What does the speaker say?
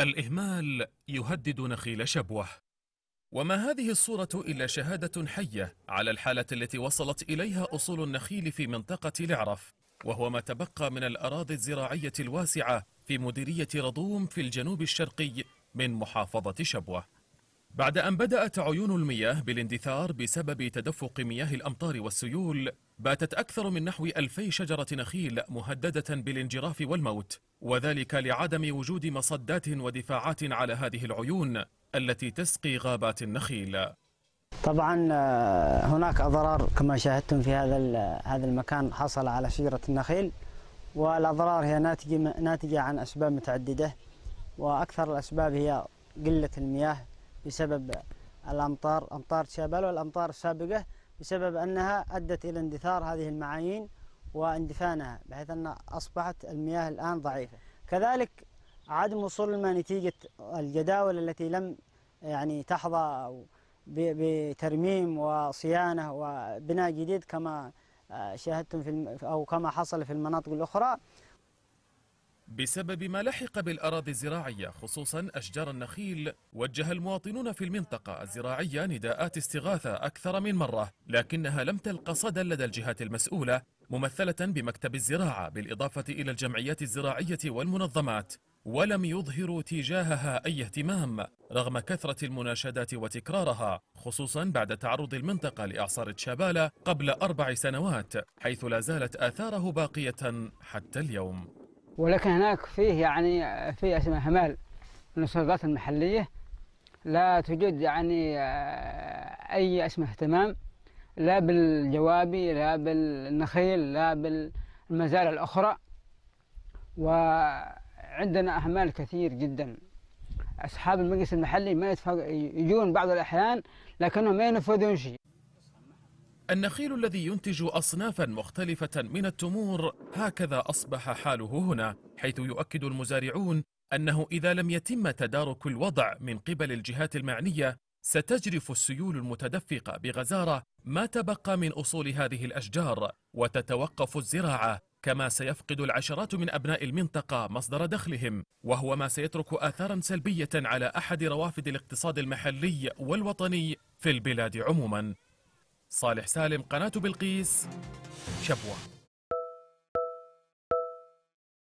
الإهمال يهدد نخيل شبوة وما هذه الصورة إلا شهادة حية على الحالة التي وصلت إليها أصول النخيل في منطقة العرف وهو ما تبقى من الأراضي الزراعية الواسعة في مديرية رضوم في الجنوب الشرقي من محافظة شبوة بعد أن بدأت عيون المياه بالاندثار بسبب تدفق مياه الأمطار والسيول باتت أكثر من نحو ألفي شجرة نخيل مهددة بالانجراف والموت وذلك لعدم وجود مصدات ودفاعات على هذه العيون التي تسقي غابات النخيل طبعا آه، هناك أضرار كما شاهدتم في هذا هذا المكان حصل على شجرة النخيل والأضرار هي ناتجة ناتجة عن أسباب متعددة وأكثر الأسباب هي قلة المياه بسبب الأمطار أمطار شابل والأمطار السابقة بسبب أنها أدت إلى اندثار هذه المعايين واندفانها بحيث أن أصبحت المياه الآن ضعيفة كذلك عدم وصول الماء نتيجة الجداول التي لم يعني تحظى بترميم وصيانة وبناء جديد كما شاهدتم في أو كما حصل في المناطق الأخرى بسبب ما لحق بالأراضي الزراعية خصوصا أشجار النخيل وجه المواطنون في المنطقة الزراعية نداءات استغاثة أكثر من مرة لكنها لم تلق صدى لدى الجهات المسؤولة ممثلة بمكتب الزراعة بالإضافة إلى الجمعيات الزراعية والمنظمات ولم يظهروا تجاهها أي اهتمام رغم كثرة المناشدات وتكرارها خصوصا بعد تعرض المنطقة لإعصار تشابالا قبل أربع سنوات حيث لا زالت آثاره باقية حتى اليوم ولكن هناك فيه يعني في اسمها همال من السلطات المحلية لا توجد يعني آه، أي اسم اهتمام لا بالجوابي لا بالنخيل لا بالمزارع الأخرى وعندنا أهمال كثير جدا أصحاب المجلس المحلي ما يجون بعض الأحيان لكنهم ما ينفذون شيء النخيل الذي ينتج أصنافا مختلفة من التمور هكذا أصبح حاله هنا حيث يؤكد المزارعون أنه إذا لم يتم تدارك الوضع من قبل الجهات المعنية ستجرف السيول المتدفقة بغزارة ما تبقى من أصول هذه الأشجار وتتوقف الزراعة كما سيفقد العشرات من أبناء المنطقة مصدر دخلهم وهو ما سيترك آثارا سلبية على أحد روافد الاقتصاد المحلي والوطني في البلاد عموما صالح سالم قناة بلقيس شبوه